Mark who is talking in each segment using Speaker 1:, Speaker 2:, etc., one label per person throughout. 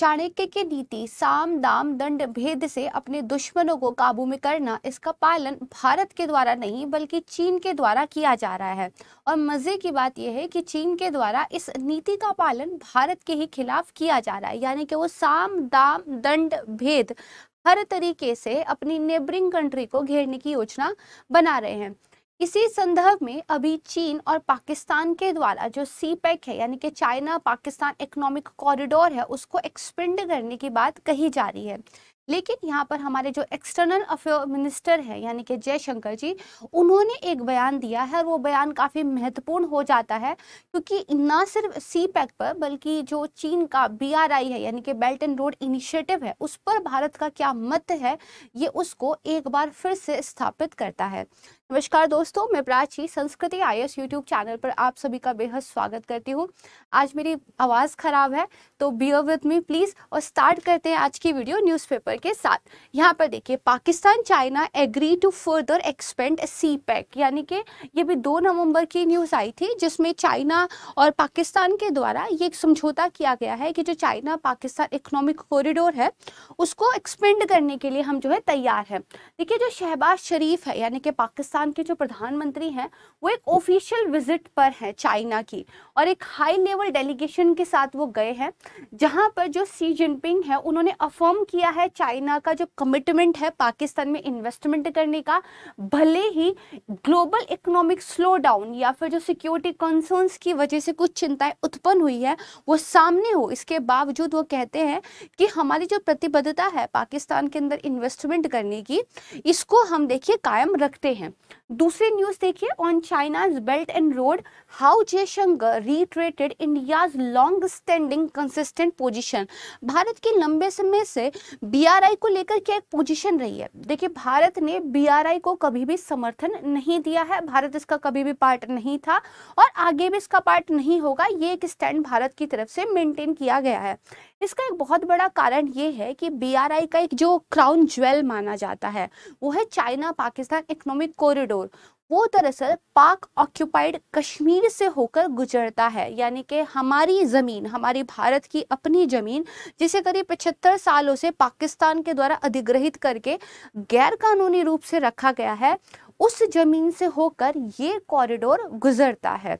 Speaker 1: चाणक्य की नीति साम दाम दंड भेद से अपने दुश्मनों को काबू में करना इसका पालन भारत के द्वारा नहीं बल्कि चीन के द्वारा किया जा रहा है और मज़े की बात यह है कि चीन के द्वारा इस नीति का पालन भारत के ही खिलाफ किया जा रहा है यानी कि वो साम दाम दंड भेद हर तरीके से अपनी नेबरिंग कंट्री को घेरने की योजना बना रहे हैं इसी संदर्भ में अभी चीन और पाकिस्तान के द्वारा जो सी पैक e है यानी कि चाइना पाकिस्तान इकोनॉमिक कॉरिडोर है उसको एक्सपेंड करने की बात कही जा रही है लेकिन यहाँ पर हमारे जो एक्सटर्नल अफेयर मिनिस्टर हैं यानी कि जयशंकर जी उन्होंने एक बयान दिया है वो बयान काफ़ी महत्वपूर्ण हो जाता है क्योंकि ना सिर्फ सी पैक e पर बल्कि जो चीन का बी है यानी कि बेल्ट एंड रोड इनिशिएटिव है उस पर भारत का क्या मत है ये उसको एक बार फिर से स्थापित करता है नमस्कार दोस्तों मैं प्राची संस्कृति आई एस यूट्यूब चैनल पर आप सभी का बेहद स्वागत करती हूँ आज मेरी आवाज़ ख़राब है तो बी विद मी प्लीज़ और स्टार्ट करते हैं आज की वीडियो न्यूज़पेपर के साथ यहाँ पर देखिए Pakistan China agree to further expand CPEC यानी कि ये भी दो नवंबर की न्यूज़ आई थी जिसमें चाइना और पाकिस्तान के द्वारा ये एक समझौता किया गया है कि जो चाइना पाकिस्तान इकोनॉमिक कॉरिडोर है उसको एक्सपेंड करने के लिए हम जो है तैयार हैं देखिए जो शहबाज शरीफ है यानी कि पाकिस्तान पाकिस्तान के जो प्रधानमंत्री हैं वो एक ऑफिशियल विजिट पर हैं चाइना की और एक हाई लेवल डेलीगेशन के साथ वो गए हैं जहां पर जो सी जिनपिंग है उन्होंने अफर्म किया है चाइना का जो कमिटमेंट है पाकिस्तान में इन्वेस्टमेंट करने का भले ही ग्लोबल इकोनॉमिक स्लो डाउन या फिर जो सिक्योरिटी कंसर्न्स की वजह से कुछ चिंताएं उत्पन्न हुई है वो सामने हो इसके बावजूद वो कहते हैं कि हमारी जो प्रतिबद्धता है पाकिस्तान के अंदर इन्वेस्टमेंट करने की इसको हम देखिए कायम रखते हैं दूसरी न्यूज देखिए on China's belt and road how Jaishankar reiterated India long standing consistent position Bharat के लंबे समय से बीआरआई को लेकर क्या एक पोजीशन रही है देखिए भारत ने बीआरआई को कभी भी समर्थन नहीं दिया है भारत इसका कभी भी पार्ट नहीं था और आगे भी इसका पार्ट नहीं होगा ये एक स्टैंड भारत की तरफ से मेनटेन किया गया है इसका एक बहुत बड़ा कारण ये है कि बी का एक जो क्राउन ज्वेल माना जाता है वो है China Pakistan economic corridor corridor वो दरअसल पाक ऑक्यूपाइड कश्मीर से होकर गुजरता है यानी कि हमारी ज़मीन हमारी भारत की अपनी ज़मीन जिसे करीब पचहत्तर सालों से पाकिस्तान के द्वारा अधिग्रहित करके गैर कानूनी रूप से रखा गया है उस ज़मीन से होकर ये कॉरिडोर गुजरता है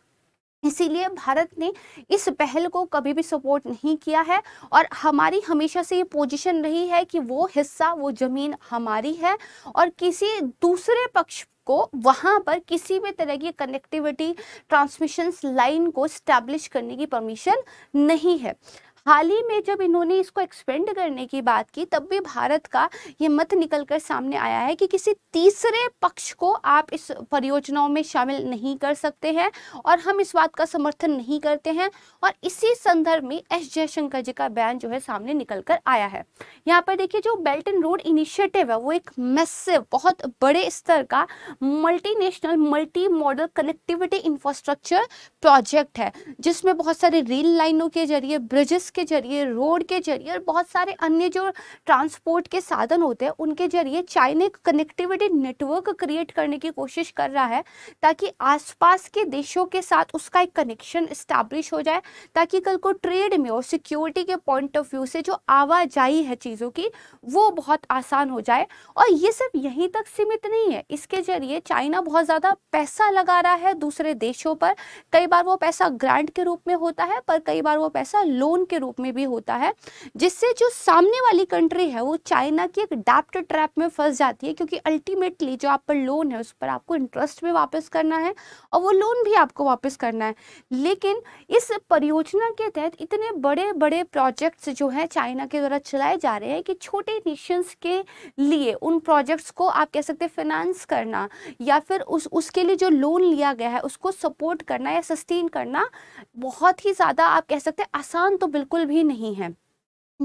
Speaker 1: इसीलिए भारत ने इस पहल को कभी भी सपोर्ट नहीं किया है और हमारी हमेशा से ये पोजीशन रही है कि वो हिस्सा वो ज़मीन हमारी है और किसी दूसरे पक्ष को वहां पर किसी भी तरह की कनेक्टिविटी ट्रांसमिशन लाइन को स्टैब्लिश करने की परमिशन नहीं है हाल ही में जब इन्होंने इसको एक्सपेंड करने की बात की तब भी भारत का ये मत निकल कर सामने आया है कि किसी तीसरे पक्ष को आप इस परियोजनाओं में शामिल नहीं कर सकते हैं और हम इस बात का समर्थन नहीं करते हैं और इसी संदर्भ में एस जयशंकर जी का बयान जो है सामने निकल कर आया है यहाँ पर देखिए जो बेल्ट एंड रोड इनिशिएटिव है वो एक मैसेव बहुत बड़े स्तर का multinational multi modal connectivity infrastructure project है जिसमें बहुत सारे रेल लाइनों के जरिए ब्रिजेस के जरिए रोड के जरिए और बहुत सारे अन्य जो ट्रांसपोर्ट के साधन होते हैं उनके जरिए चाइना एक कनेक्टिविटी नेटवर्क क्रिएट करने की कोशिश कर रहा है ताकि आसपास के देशों के साथ उसका एक कनेक्शन इस्टेब्लिश हो जाए ताकि कल को ट्रेड में और सिक्योरिटी के पॉइंट ऑफ व्यू से जो आवाजाही है चीज़ों की वो बहुत आसान हो जाए और ये सब यहीं तक सीमित नहीं है इसके जरिए चाइना बहुत ज़्यादा पैसा लगा रहा है दूसरे देशों पर कई बार वो पैसा ग्रांट के रूप में होता है पर कई बार वो पैसा लोन के रूप में भी होता है जिससे जो सामने वाली कंट्री है वो चाइना की एक डेप्ट ट्रैप में फंस जाती है क्योंकि अल्टीमेटली जो आप पर लोन है उस पर आपको इंटरेस्ट में वापस करना है और वो लोन भी आपको वापस करना है लेकिन इस परियोजना के तहत इतने बड़े बड़े प्रोजेक्ट्स जो है चाइना के द्वारा चलाए जा रहे हैं कि छोटे नेशंस के लिए उन प्रोजेक्ट्स को आप कह सकते हैं फिनांस करना या फिर उस उसके लिए जो लोन लिया गया है उसको सपोर्ट करना या सस्टेन करना बहुत ही ज़्यादा आप कह सकते हैं आसान तो बिल्कुल बिल्कुल भी नहीं है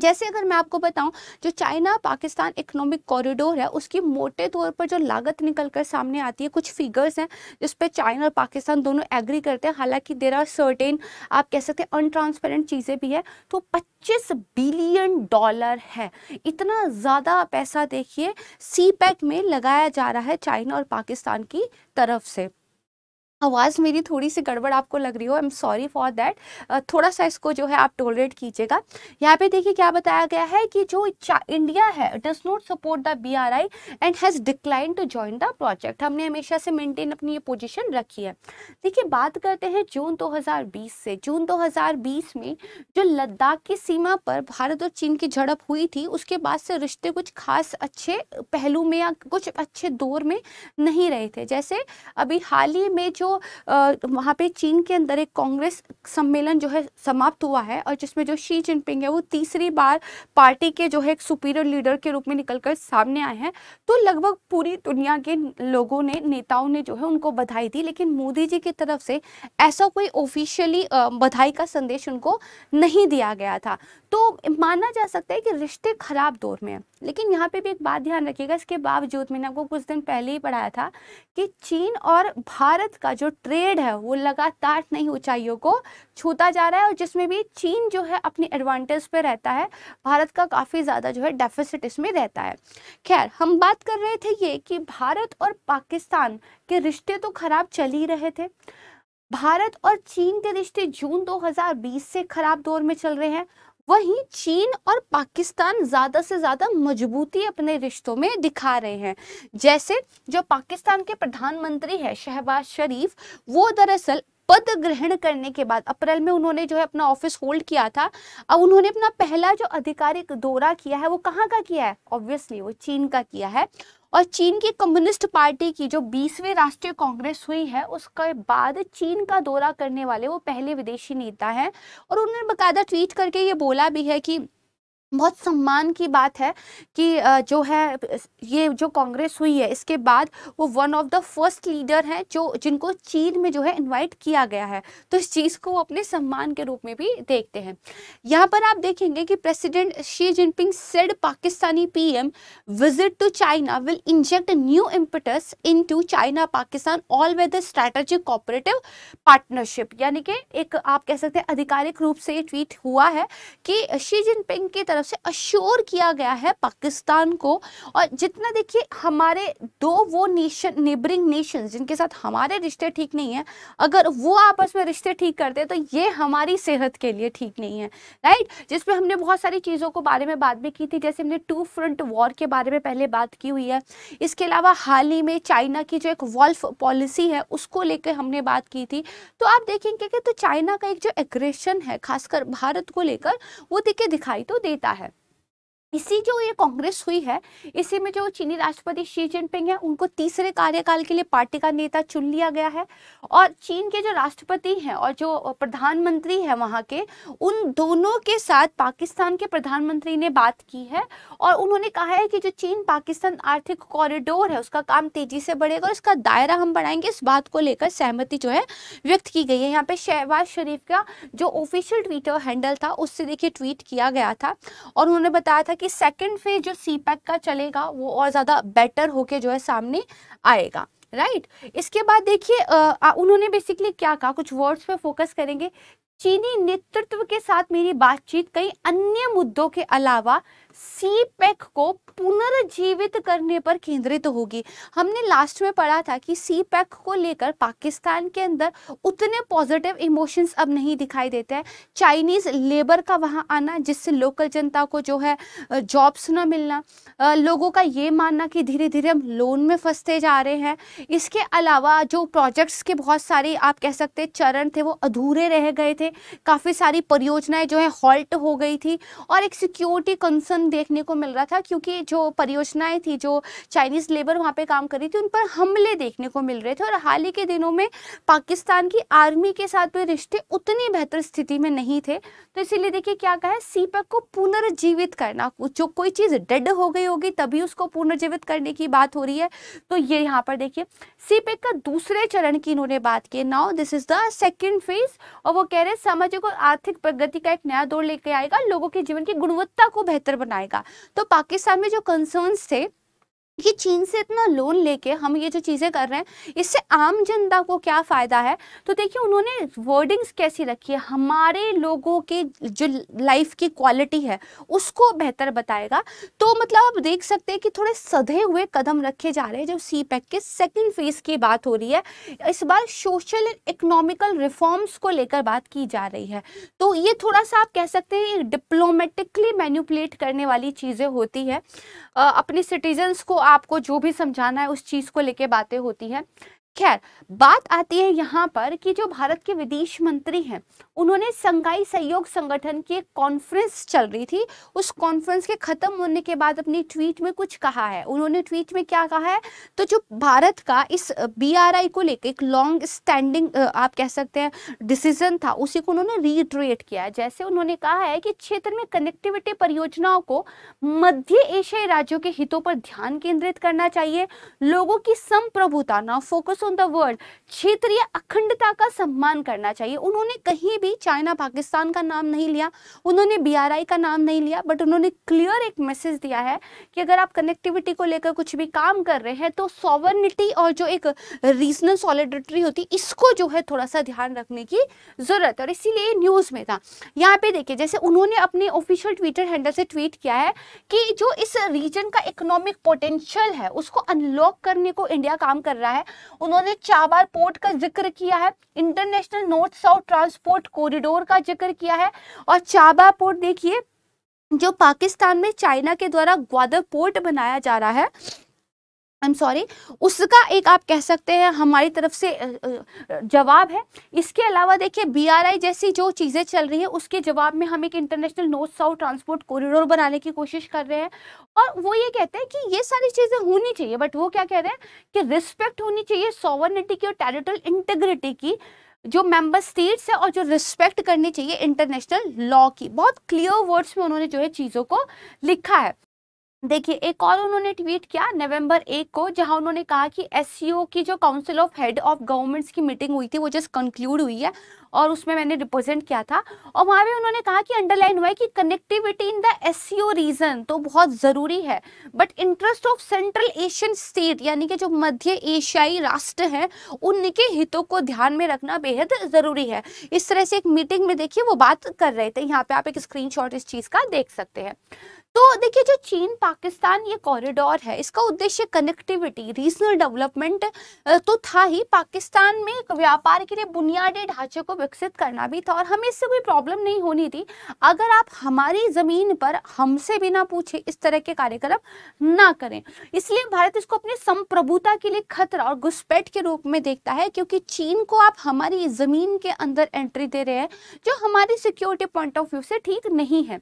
Speaker 1: जैसे अगर मैं आपको बताऊं जो चाइना पाकिस्तान इकोनॉमिक कॉरिडोर है उसकी मोटे तौर पर जो लागत निकल कर सामने आती है कुछ फिगर्स हैं जिस पर चाइना और पाकिस्तान दोनों एग्री करते हैं हालांकि देर आर सर्टेन आप कह सकते हैं अनट्रांसपेरेंट चीज़ें भी है तो 25 बिलियन डॉलर है इतना ज़्यादा पैसा देखिए सी में लगाया जा रहा है चाइना और पाकिस्तान की तरफ से आवाज़ मेरी थोड़ी सी गड़बड़ आपको लग रही हो I am sorry for that थोड़ा सा इसको जो है आप टोलरेट कीजिएगा यहाँ पे देखिए क्या बताया गया है कि जो इंडिया है does not support the B R I and has decline to join the project हमने हमेशा से मेंटेन अपनी ये पोजीशन रखी है देखिए बात करते हैं जून बीस से जून बीस में जो लद्दाख की सीमा पर भारत और चीन की झड़प हुई थी उसके बाद से रिश्ते कुछ खास अच्छे पहलू में या कुछ अच्छे दौर में नहीं रहे थे जैसे अभी हाल ही में जो वहाँ पे चीन के अंदर एक कांग्रेस सम्मेलन जो है समाप्त हुआ है और जिसमें जो शी जिनपिंग है वो तीसरी बार पार्टी के जो है एक सुपीरियर लीडर के रूप में निकल कर सामने आए हैं तो लगभग पूरी दुनिया के लोगों ने नेताओं ने जो है उनको बधाई दी लेकिन मोदी जी की तरफ से ऐसा कोई ऑफिशियली बधाई का संदेश उनको नहीं दिया गया था तो माना जा सकता है कि रिश्ते खराब दौर में है लेकिन यहाँ पे भी एक बात ध्यान रखिएगा इसके बावजूद मैंने आपको कुछ दिन पहले ही पढ़ाया था कि चीन और भारत का जो जो ट्रेड है वो लगातार नई ऊंचाइयों को छूता जा रहा है और जिसमें भी चीन जो है अपने एडवांटेज पे रहता है भारत का काफ़ी ज़्यादा जो है डेफिसिट इसमें रहता है खैर हम बात कर रहे थे ये कि भारत और पाकिस्तान के रिश्ते तो खराब चल ही रहे थे भारत और चीन के रिश्ते जून 2020 से खराब दौर में चल रहे हैं वहीं चीन और पाकिस्तान ज़्यादा से ज़्यादा मजबूती अपने रिश्तों में दिखा रहे हैं जैसे जो पाकिस्तान के प्रधानमंत्री है शहबाज शरीफ वो दरअसल पद ग्रहण करने के बाद अप्रैल में उन्होंने जो है अपना ऑफिस होल्ड किया था अब उन्होंने अपना पहला जो आधिकारिक दौरा किया है वो कहाँ का किया है ऑब्वियसली वो चीन का किया है और चीन की कम्युनिस्ट पार्टी की जो बीसवें राष्ट्रीय कांग्रेस हुई है उसके बाद चीन का दौरा करने वाले वो पहले विदेशी नेता हैं और उन्होंने बकायदा ट्वीट करके ये बोला भी है कि बहुत सम्मान की बात है कि जो है ये जो कांग्रेस हुई है इसके बाद वो one of the first leader हैं जो जिनको चीन में जो है इनवाइट किया गया है तो इस चीज़ को वो अपने सम्मान के रूप में भी देखते हैं यहाँ पर आप देखेंगे कि president Xi Jinping said Pakistani PM visit to China will inject new impetus into China Pakistan all weather strategic cooperative partnership यानी कि एक आप कह सकते हैं आधिकारिक रूप से ये ट्वीट हुआ है कि शी जिनपिंग की तरफ से अश्योर किया गया है पाकिस्तान को और जितना देखिए हमारे दो वो नेशन नेबरिंग नेशन जिनके साथ हमारे रिश्ते ठीक नहीं है अगर वो आपस में रिश्ते ठीक करते तो ये हमारी सेहत के लिए ठीक नहीं है राइट जिसमें हमने बहुत सारी चीज़ों को बारे में बात भी की थी जैसे हमने टू फ्रंट वॉर के बारे में पहले बात की हुई है इसके अलावा हाल ही में चाइना की जो एक वॉल्फ पॉलिसी है उसको लेकर हमने बात की थी तो आप देखेंगे कि तो चाइना का एक जो एग्रेशन है खासकर भारत को लेकर वो देखिए दिखाई तो देता मिलता है इसी जो ये कांग्रेस हुई है इसी में जो चीनी राष्ट्रपति शी जिनपिंग है उनको तीसरे कार्यकाल के लिए पार्टी का नेता चुन लिया गया है और चीन के जो राष्ट्रपति हैं और जो प्रधानमंत्री हैं वहाँ के उन दोनों के साथ पाकिस्तान के प्रधानमंत्री ने बात की है और उन्होंने कहा है कि जो चीन पाकिस्तान आर्थिक कॉरिडोर है उसका काम तेजी से बढ़ेगा और इसका दायरा हम बढ़ाएंगे इस बात को लेकर सहमति जो है व्यक्त की गई है यहाँ पे शहबाज शरीफ का जो ऑफिशियल ट्विटर हैंडल था उससे देखिए ट्वीट किया गया था और उन्होंने बताया था कि कि सेकेंड फेज जो सी का चलेगा वो और ज़्यादा बेटर होके जो है सामने आएगा राइट right? इसके बाद देखिए उन्होंने बेसिकली क्या कहा कुछ वर्ड्स पे फोकस करेंगे चीनी नेतृत्व के साथ मेरी बातचीत कई अन्य मुद्दों के अलावा सी पैक को पुनर्जीवित करने पर केंद्रित होगी हमने लास्ट में पढ़ा था कि सी पैक को लेकर पाकिस्तान के अंदर उतने पॉजिटिव इमोशंस अब नहीं दिखाई देते हैं चाइनीज़ लेबर का वहाँ आना जिससे लोकल जनता को जो है जॉब्स ना मिलना लोगों का ये मानना कि धीरे धीरे हम लोन में फंसते जा रहे हैं इसके अलावा जो प्रोजेक्ट्स के बहुत सारे आप कह सकते चरण थे वो अधूरे रह गए थे काफ़ी सारी परियोजनाएँ जो है हॉल्ट हो गई थी और एक सिक्योरिटी कंसर्न मांग देखने को मिल रहा था क्योंकि जो परियोजनाएं थी जो चाइनीज़ लेबर वहां पे काम कर रही थी उन पर हमले देखने को मिल रहे थे और हाल ही के दिनों में पाकिस्तान की आर्मी के साथ भी रिश्ते उतनी बेहतर स्थिति में नहीं थे तो इसीलिए देखिए क्या कहा है सीपक को पुनर्जीवित करना जो कोई चीज़ डेड हो गई होगी तभी उसको पुनर्जीवित करने की बात हो रही है तो ये यहाँ पर देखिए सीपेक का दूसरे चरण की इन्होंने बात की now this is the second phase और वो कह रहे हैं सामाजिक और आर्थिक प्रगति का एक नया दौर लेके आएगा लोगों के जीवन की गुणवत्ता को बेहतर बना आएगा तो पाकिस्तान में जो कंसर्न्स थे कि चीन से इतना लोन लेके हम ये जो चीज़ें कर रहे हैं इससे आम जनता को क्या फ़ायदा है तो देखिए उन्होंने वर्डिंग्स कैसी रखी है हमारे लोगों की जो लाइफ की क्वालिटी है उसको बेहतर बताएगा तो मतलब आप देख सकते हैं कि थोड़े सधे हुए कदम रखे जा रहे हैं जो सी पैक e के सेकेंड फेज़ की बात हो रही है इस बार सोशल एंड रिफॉर्म्स को लेकर बात की जा रही है तो ये थोड़ा सा आप कह सकते हैं डिप्लोमेटिकली मैन्यूपुलेट करने वाली चीज़ें होती है अपने सिटीजन्स को आपको जो भी समझाना है उस चीज़ को लेके बातें होती हैं खैर बात आती है यहाँ पर कि जो भारत के विदेश मंत्री हैं उन्होंने संघाई सहयोग संगठन की एक कॉन्फ्रेंस चल रही थी उस कॉन्फ्रेंस के ख़त्म होने के बाद अपनी ट्वीट में कुछ कहा है उन्होंने ट्वीट में क्या कहा है तो जो भारत का इस बीआरआई को लेकर एक लॉन्ग स्टैंडिंग आप कह सकते हैं डिसीजन था उसी को उन्होंने रिट्रेट किया है जैसे उन्होंने कहा है कि क्षेत्र में कनेक्टिविटी परियोजनाओं को मध्य एशियाई राज्यों के हितों पर ध्यान केंद्रित करना चाहिए लोगों की संप्रभुता ना फोकस ऑन द वर्ल्ड क्षेत्रीय अखंडता का सम्मान करना चाहिए उन्होंने कहीं भी चाइना पाकिस्तान का नाम नहीं लिया उन्होंने बीआरआई का नाम नहीं लिया बट उन्होंने क्लियर एक मैसेज दिया है कि अगर आप कनेक्टिविटी को लेकर कुछ भी काम कर रहे हैं तो सॉवर्निटी और जो एक रीजनल सॉलिडिटी होती इसको जो है थोड़ा सा ध्यान रखने की ज़रूरत और इसीलिए न्यूज़ में था यहाँ पे देखिए जैसे उन्होंने अपने ऑफिशियल ट्विटर हैंडल से ट्वीट किया है कि जो इस रीजन का इकोनॉमिक पोटेंशियल है उसको अनलॉक करने को इंडिया काम कर रहा है उन्होंने उन्होंने चाबार पोर्ट का जिक्र किया है international north south transport corridor का जिक्र किया है और चाबार पोर्ट देखिए जो पाकिस्तान में चाइना के द्वारा ग्वादर पोर्ट बनाया जा रहा है आई एम सॉरी उसका एक आप कह सकते हैं हमारी तरफ से जवाब है इसके अलावा देखिए बीआरआई जैसी जो चीज़ें चल रही है उसके जवाब में हम एक international north south transport corridor बनाने की कोशिश कर रहे हैं और वो ये कहते हैं कि ये सारी चीज़ें होनी चाहिए बट वो क्या कह रहे हैं कि रिस्पेक्ट होनी चाहिए सॉवर्निटी की और टेरिटोरियल इंटेग्रिटी की जो मेंबर स्टेट्स है और जो रिस्पेक्ट करनी चाहिए इंटरनेशनल लॉ की बहुत क्लियर वर्ड्स में उन्होंने जो है चीज़ों को लिखा है देखिए एक और उन्होंने ट्वीट किया नवंबर एक को जहां उन्होंने कहा कि एस की जो council of head of governments की मीटिंग हुई थी वो जस्ट कंक्लूड हुई है और उसमें मैंने रिप्रेजेंट किया था और वहाँ पर उन्होंने कहा कि अंडरलाइन हुआ है कि connectivity in the S region तो बहुत ज़रूरी है but interest of central Asian state यानी कि जो मध्य एशियाई राष्ट्र हैं उनके हितों को ध्यान में रखना बेहद ज़रूरी है इस तरह से एक मीटिंग में देखिए वो बात कर रहे थे यहाँ पे आप एक स्क्रीन इस चीज़ का देख सकते हैं तो देखिए जो चीन पाकिस्तान ये कॉरिडोर है इसका उद्देश्य कनेक्टिविटी रीजनल डेवलपमेंट तो था ही पाकिस्तान में व्यापार के लिए बुनियादी ढांचे को विकसित करना भी था और हमें इससे कोई प्रॉब्लम नहीं होनी थी अगर आप हमारी ज़मीन पर हमसे बिना पूछे इस तरह के कार्यक्रम ना करें इसलिए भारत इसको अपनी संप्रभुता के लिए खतरा और घुसपैठ के रूप में देखता है क्योंकि चीन को आप हमारी ज़मीन के अंदर एंट्री दे रहे हैं जो हमारी सिक्योरिटी पॉइंट ऑफ व्यू से ठीक नहीं है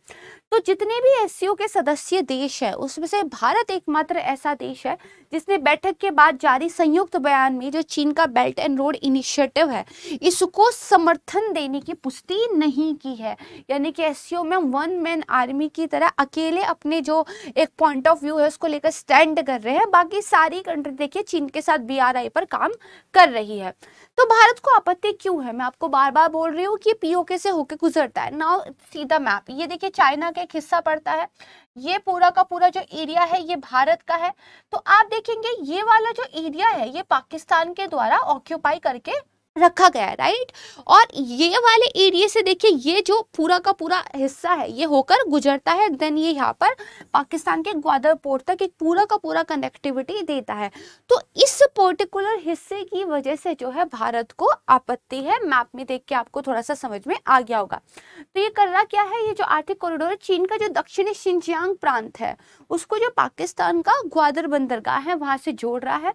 Speaker 1: तो जितने भी एस के सदस्य देश है उसमें से भारत एकमात्र ऐसा देश है जिसने बैठक के बाद जारी संयुक्त बयान में जो चीन का बेल्ट एंड रोड इनिशिएटिव है इसको समर्थन देने की पुष्टि नहीं की है यानी कि एस में वन मैन आर्मी की तरह अकेले अपने जो एक पॉइंट ऑफ व्यू है उसको लेकर स्टैंड कर रहे हैं बाकी सारी कंट्री देखिए चीन के साथ बी पर काम कर रही है तो भारत को आपत्ति क्यों है मैं आपको बार बार बोल रही हूँ कि पीओके से होके गुजरता है नाउ सी द मैप ये देखिए चाइना का एक हिस्सा पड़ता है ये पूरा का पूरा जो एरिया है ये भारत का है तो आप देखेंगे ये वाला जो एरिया है ये पाकिस्तान के द्वारा ऑक्यूपाई करके रखा गया है राइट और ये वाले एरिया से देखिए ये जो पूरा का पूरा हिस्सा है ये होकर गुजरता है देन ये यहाँ पर पाकिस्तान के ग्वादर पोर्ट तक एक पूरा का पूरा कनेक्टिविटी देता है तो इस पर्टिकुलर हिस्से की वजह से जो है भारत को आपत्ति है मैप में देख के आपको थोड़ा सा समझ में आ गया होगा तो ये कर रहा क्या है ये जो आर्थिक कॉरिडोर चीन का जो दक्षिणी शिंजियांग प्रांत है उसको जो पाकिस्तान का ग्वादर बंदरगाह है वहाँ से जोड़ रहा है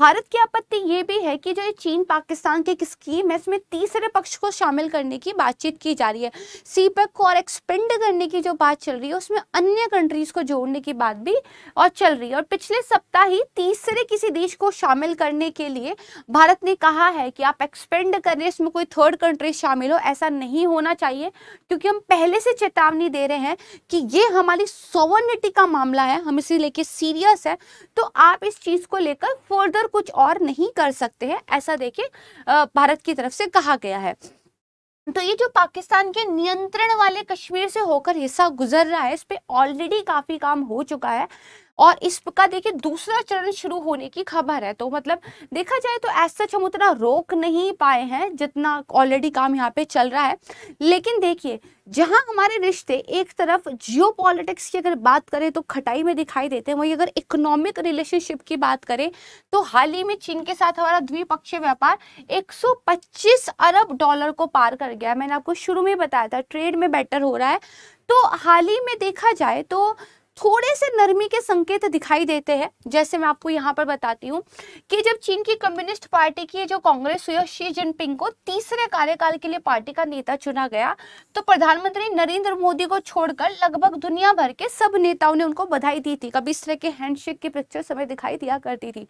Speaker 1: भारत की आपत्ति ये भी है कि जो ये चीन पाकिस्तान की एक स्कीम है इसमें तीसरे पक्ष को शामिल करने की बातचीत की जा रही है सी पैक e को और एक्सपेंड करने की जो बात चल रही है उसमें अन्य कंट्रीज को जोड़ने की बात भी और चल रही है और पिछले सप्ताह ही तीसरे किसी देश को शामिल करने के लिए भारत ने कहा है कि आप एक्सपेंड करें इसमें कोई थर्ड कंट्री शामिल हो ऐसा नहीं होना चाहिए क्योंकि हम पहले से चेतावनी दे रहे हैं कि ये हमारी सोवर्निटी का मामला है हम इसे लेके सीरियस है तो आप इस चीज़ को लेकर फर्दर और कुछ और नहीं कर सकते हैं ऐसा देखिए भारत की तरफ से कहा गया है तो ये जो पाकिस्तान के नियंत्रण वाले कश्मीर से होकर हिस्सा गुजर रहा है इस पर ऑलरेडी काफ़ी काम हो चुका है और इसका देखिए दूसरा चरण शुरू होने की खबर है तो मतलब देखा जाए तो एज सच हम उतना रोक नहीं पाए हैं जितना ऑलरेडी काम यहाँ पे चल रहा है लेकिन देखिए जहाँ हमारे रिश्ते एक तरफ जियो पॉलिटिक्स की अगर बात करें तो खटाई में दिखाई देते हैं वहीं अगर इकोनॉमिक रिलेशनशिप की बात करें तो हाल ही में चीन के साथ हमारा द्विपक्षीय व्यापार 125 अरब डॉलर को पार कर गया मैंने आपको शुरू में बताया था ट्रेड में बेटर हो रहा है तो हाल ही में देखा जाए तो थोड़े से नरमी के संकेत दिखाई देते हैं जैसे मैं आपको यहाँ पर बताती हूँ कि जब चीन की कम्युनिस्ट पार्टी की जो कांग्रेस हुई और शी जिनपिंग को तीसरे कार्यकाल के लिए पार्टी का नेता चुना गया तो प्रधानमंत्री नरेंद्र मोदी को छोड़कर लगभग दुनिया भर के सब नेताओं ने उनको बधाई दी थी कभी इस तरह के हैंडशेक की पिक्चर समय दिखाई दिया करती थी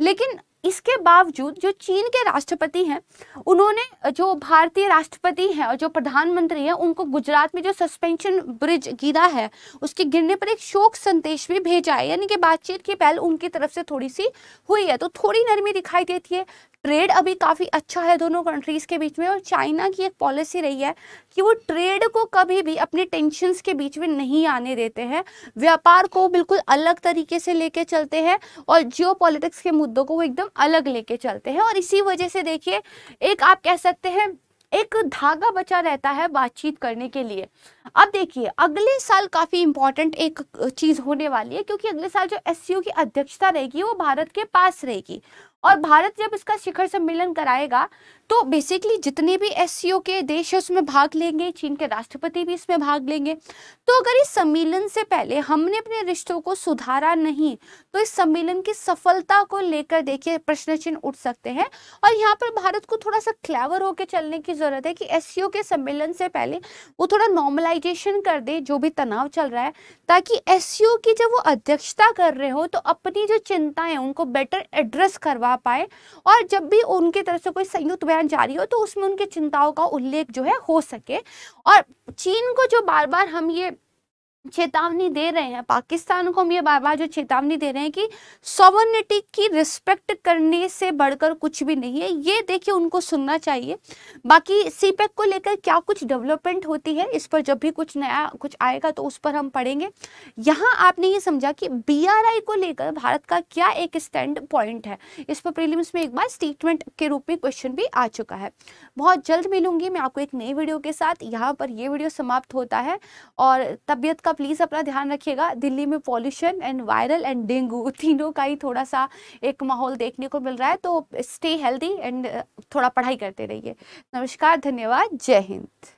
Speaker 1: लेकिन इसके बावजूद जो चीन के राष्ट्रपति हैं उन्होंने जो भारतीय राष्ट्रपति हैं और जो प्रधानमंत्री हैं उनको गुजरात में जो सस्पेंशन ब्रिज गिरा है उसके गिरने पर एक शोक संदेश भी भेजा है यानी कि बातचीत की पहल उनकी तरफ से थोड़ी सी हुई है तो थोड़ी नरमी दिखाई देती है ट्रेड अभी काफ़ी अच्छा है दोनों कंट्रीज़ के बीच में और चाइना की एक पॉलिसी रही है कि वो ट्रेड को कभी भी अपने टेंशन के बीच में नहीं आने देते हैं व्यापार को बिल्कुल अलग तरीके से लेके चलते हैं और जियो के मुद्दों को वो एकदम अलग लेके चलते हैं और इसी वजह से देखिए एक आप कह सकते हैं एक धागा बचा रहता है बातचीत करने के लिए अब देखिए अगले साल काफ़ी इंपॉर्टेंट एक चीज़ होने वाली है क्योंकि अगले साल जो एस की अध्यक्षता रहेगी वो भारत के पास रहेगी और भारत जब इसका शिखर सम्मेलन कराएगा तो बेसिकली जितने भी एस के देश है उसमें भाग लेंगे चीन के राष्ट्रपति भी इसमें भाग लेंगे तो अगर इस सम्मेलन से पहले हमने अपने रिश्तों को सुधारा नहीं तो इस सम्मेलन की सफलता को लेकर देखिए प्रश्न चिन्ह उठ सकते हैं और यहाँ पर भारत को थोड़ा सा क्लेवर होकर चलने की ज़रूरत है कि एस के सम्मेलन से पहले वो थोड़ा नॉर्मलाइजेशन कर दे जो भी तनाव चल रहा है ताकि एस की जब वो अध्यक्षता कर रहे हो तो अपनी जो चिंताएं उनको बेटर एड्रेस करवा पाए और जब भी उनकी तरफ से कोई संयुक्त बयान जारी हो तो उसमें उनकी चिंताओं का उल्लेख जो है हो सके और चीन को जो बार बार हम ये चेतावनी दे रहे हैं पाकिस्तान को हम ये बार बार जो चेतावनी दे रहे हैं कि सॉवर्निटी की रिस्पेक्ट करने से बढ़कर कुछ भी नहीं है ये देखिए उनको सुनना चाहिए बाकी सीपैक e को लेकर क्या कुछ डेवलपमेंट होती है इस पर जब भी कुछ नया कुछ आएगा तो उस पर हम पढ़ेंगे यहाँ आपने ये समझा कि बी को लेकर भारत का क्या एक स्टैंड पॉइंट है इस पर प्रिलिम्स में एक बार स्टेटमेंट के रूप में क्वेश्चन भी आ चुका है बहुत जल्द मिलूंगी मैं आपको एक नई वीडियो के साथ यहाँ पर यह वीडियो समाप्त होता है और तबीयत का प्लीज़ अपना ध्यान रखिएगा दिल्ली में pollution and viral and dengue तीनों का ही थोड़ा सा एक माहौल देखने को मिल रहा है तो स्टे हेल्दी एंड थोड़ा पढ़ाई करते रहिए नमस्कार धन्यवाद जय हिंद